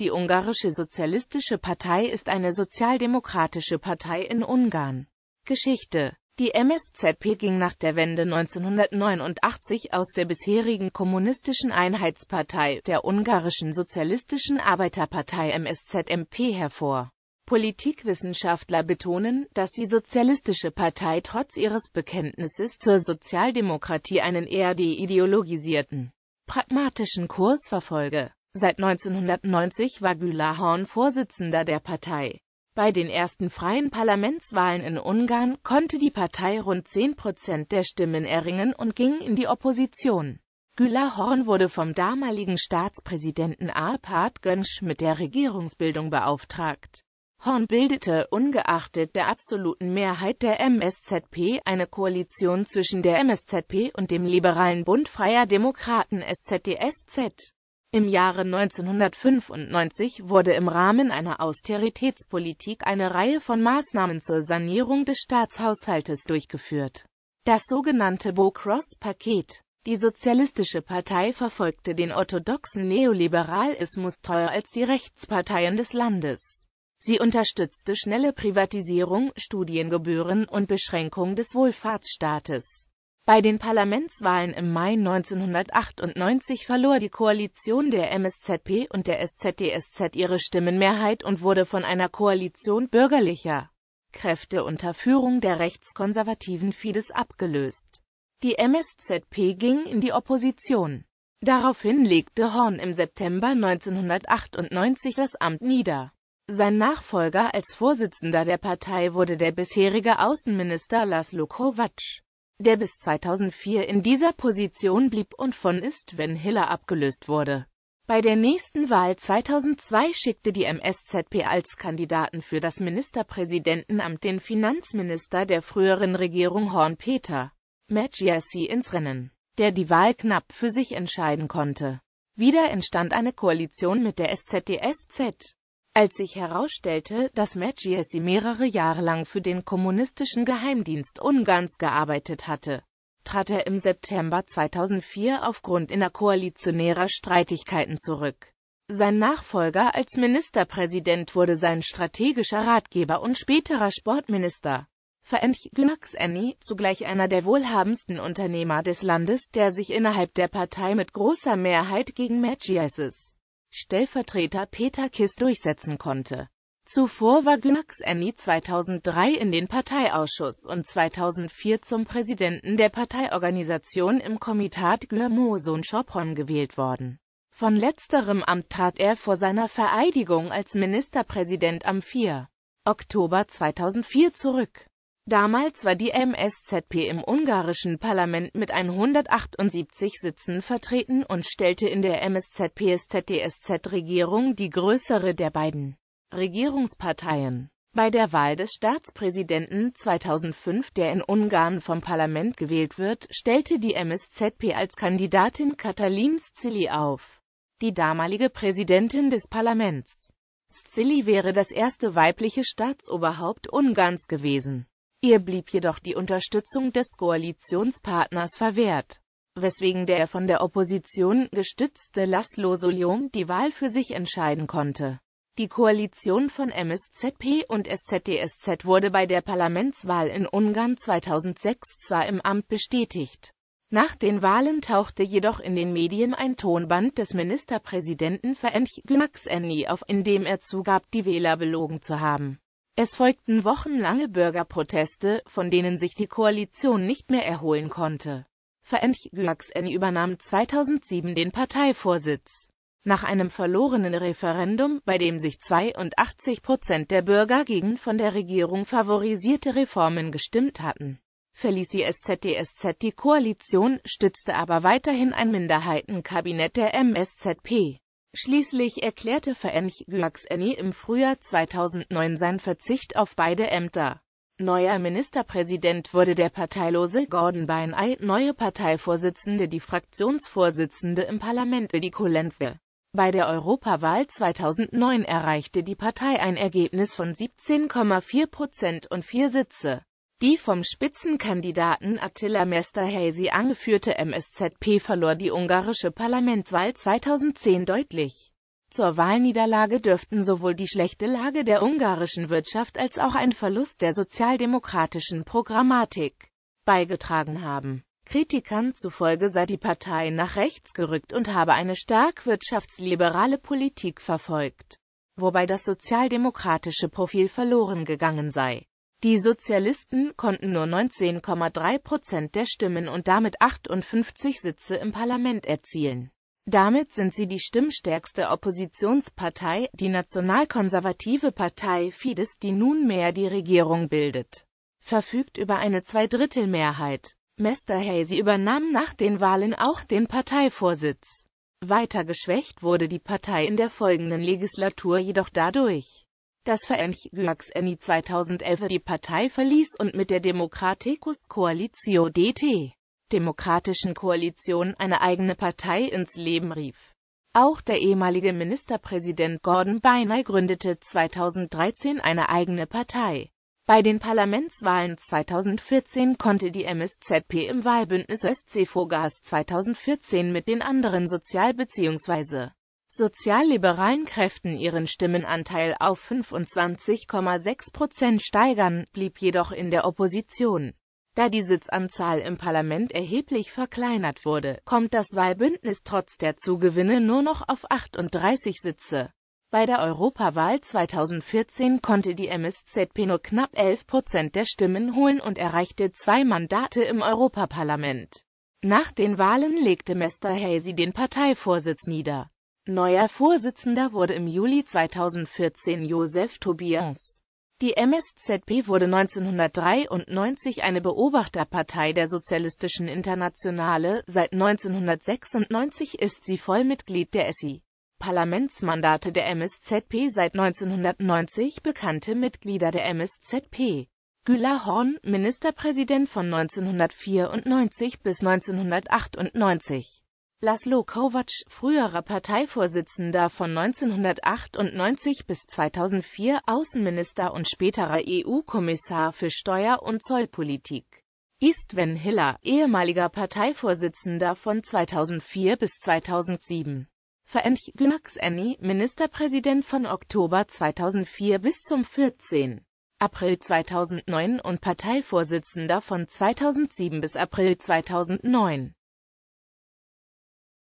Die Ungarische Sozialistische Partei ist eine sozialdemokratische Partei in Ungarn. Geschichte Die MSZP ging nach der Wende 1989 aus der bisherigen kommunistischen Einheitspartei, der Ungarischen Sozialistischen Arbeiterpartei MSZMP hervor. Politikwissenschaftler betonen, dass die Sozialistische Partei trotz ihres Bekenntnisses zur Sozialdemokratie einen eher deideologisierten, pragmatischen Kurs verfolge. Seit 1990 war Gülahorn Vorsitzender der Partei. Bei den ersten freien Parlamentswahlen in Ungarn konnte die Partei rund 10 Prozent der Stimmen erringen und ging in die Opposition. Gülahorn wurde vom damaligen Staatspräsidenten Arpad Gönsch mit der Regierungsbildung beauftragt. Horn bildete, ungeachtet der absoluten Mehrheit der MSZP, eine Koalition zwischen der MSZP und dem liberalen Bund Freier Demokraten SZDSZ. Im Jahre 1995 wurde im Rahmen einer Austeritätspolitik eine Reihe von Maßnahmen zur Sanierung des Staatshaushaltes durchgeführt. Das sogenannte Bocross-Paket. Die Sozialistische Partei verfolgte den orthodoxen Neoliberalismus teuer als die Rechtsparteien des Landes. Sie unterstützte schnelle Privatisierung, Studiengebühren und Beschränkung des Wohlfahrtsstaates. Bei den Parlamentswahlen im Mai 1998 verlor die Koalition der MSZP und der SZDSZ ihre Stimmenmehrheit und wurde von einer Koalition bürgerlicher Kräfte unter Führung der rechtskonservativen Fidesz abgelöst. Die MSZP ging in die Opposition. Daraufhin legte Horn im September 1998 das Amt nieder. Sein Nachfolger als Vorsitzender der Partei wurde der bisherige Außenminister Laszlo Kovacs der bis 2004 in dieser Position blieb und von ist, wenn Hiller abgelöst wurde. Bei der nächsten Wahl 2002 schickte die MSZP als Kandidaten für das Ministerpräsidentenamt den Finanzminister der früheren Regierung Horn-Peter Medjasi ins Rennen, der die Wahl knapp für sich entscheiden konnte. Wieder entstand eine Koalition mit der SZDSZ. Als sich herausstellte, dass Medgyessy mehrere Jahre lang für den kommunistischen Geheimdienst Ungarns gearbeitet hatte, trat er im September 2004 aufgrund innerkoalitionärer Streitigkeiten zurück. Sein Nachfolger als Ministerpräsident wurde sein strategischer Ratgeber und späterer Sportminister, Ferenc Gyökseny, zugleich einer der wohlhabendsten Unternehmer des Landes, der sich innerhalb der Partei mit großer Mehrheit gegen Medgyessys Stellvertreter Peter Kiss durchsetzen konnte. Zuvor war Günax Enni 2003 in den Parteiausschuss und 2004 zum Präsidenten der Parteiorganisation im Komitat Gürmoson Schopron gewählt worden. Von letzterem Amt trat er vor seiner Vereidigung als Ministerpräsident am 4. Oktober 2004 zurück Damals war die MSZP im ungarischen Parlament mit 178 Sitzen vertreten und stellte in der mszpszdsz regierung die größere der beiden Regierungsparteien. Bei der Wahl des Staatspräsidenten 2005, der in Ungarn vom Parlament gewählt wird, stellte die MSZP als Kandidatin Katalin Szili auf, die damalige Präsidentin des Parlaments. Szili wäre das erste weibliche Staatsoberhaupt Ungarns gewesen. Ihr blieb jedoch die Unterstützung des Koalitionspartners verwehrt, weswegen der von der Opposition gestützte Laszlo Solium die Wahl für sich entscheiden konnte. Die Koalition von MSZP und SZDSZ wurde bei der Parlamentswahl in Ungarn 2006 zwar im Amt bestätigt, nach den Wahlen tauchte jedoch in den Medien ein Tonband des Ministerpräsidenten Ferenc Gyurcsányi auf, in dem er zugab, die Wähler belogen zu haben. Es folgten wochenlange Bürgerproteste, von denen sich die Koalition nicht mehr erholen konnte. Faench Gyaksen übernahm 2007 den Parteivorsitz. Nach einem verlorenen Referendum, bei dem sich 82 Prozent der Bürger gegen von der Regierung favorisierte Reformen gestimmt hatten, verließ die SZDSZ die Koalition, stützte aber weiterhin ein Minderheitenkabinett der MSZP. Schließlich erklärte Ferenc Gyökseny im Frühjahr 2009 seinen Verzicht auf beide Ämter. Neuer Ministerpräsident wurde der parteilose Gordon Beinei, neue Parteivorsitzende die Fraktionsvorsitzende im Parlament Ildikó Lendve. Bei der Europawahl 2009 erreichte die Partei ein Ergebnis von 17,4 Prozent und vier Sitze. Die vom Spitzenkandidaten Attila Mesterhazy angeführte MSZP verlor die ungarische Parlamentswahl 2010 deutlich. Zur Wahlniederlage dürften sowohl die schlechte Lage der ungarischen Wirtschaft als auch ein Verlust der sozialdemokratischen Programmatik beigetragen haben. Kritikern zufolge sei die Partei nach rechts gerückt und habe eine stark wirtschaftsliberale Politik verfolgt, wobei das sozialdemokratische Profil verloren gegangen sei. Die Sozialisten konnten nur 19,3 Prozent der Stimmen und damit 58 Sitze im Parlament erzielen. Damit sind sie die stimmstärkste Oppositionspartei, die nationalkonservative Partei Fidesz, die nunmehr die Regierung bildet, verfügt über eine Zweidrittelmehrheit. Mester Mesterhazy übernahm nach den Wahlen auch den Parteivorsitz. Weiter geschwächt wurde die Partei in der folgenden Legislatur jedoch dadurch, dass Vereinigungseni 2011 die Partei verließ und mit der Demokratikus Koalitio DT, Demokratischen Koalition, eine eigene Partei ins Leben rief. Auch der ehemalige Ministerpräsident Gordon Beinei gründete 2013 eine eigene Partei. Bei den Parlamentswahlen 2014 konnte die MSZP im Wahlbündnis Östsee Östseevogas 2014 mit den anderen Sozial- bzw sozialliberalen Kräften ihren Stimmenanteil auf 25,6 Prozent steigern, blieb jedoch in der Opposition. Da die Sitzanzahl im Parlament erheblich verkleinert wurde, kommt das Wahlbündnis trotz der Zugewinne nur noch auf 38 Sitze. Bei der Europawahl 2014 konnte die MSZP nur knapp 11 Prozent der Stimmen holen und erreichte zwei Mandate im Europaparlament. Nach den Wahlen legte Mester Hasey den Parteivorsitz nieder. Neuer Vorsitzender wurde im Juli 2014 Josef Tobias. Die MSZP wurde 1993 eine Beobachterpartei der Sozialistischen Internationale, seit 1996 ist sie Vollmitglied der SI. Parlamentsmandate der MSZP seit 1990 bekannte Mitglieder der MSZP. Güla Horn, Ministerpräsident von 1994 bis 1998 Laszlo Kovac, früherer Parteivorsitzender von 1998 bis 2004, Außenminister und späterer EU-Kommissar für Steuer- und Zollpolitik. Istven Hiller, ehemaliger Parteivorsitzender von 2004 bis 2007. Ferenc Gyökseni, Ministerpräsident von Oktober 2004 bis zum 14. April 2009 und Parteivorsitzender von 2007 bis April 2009.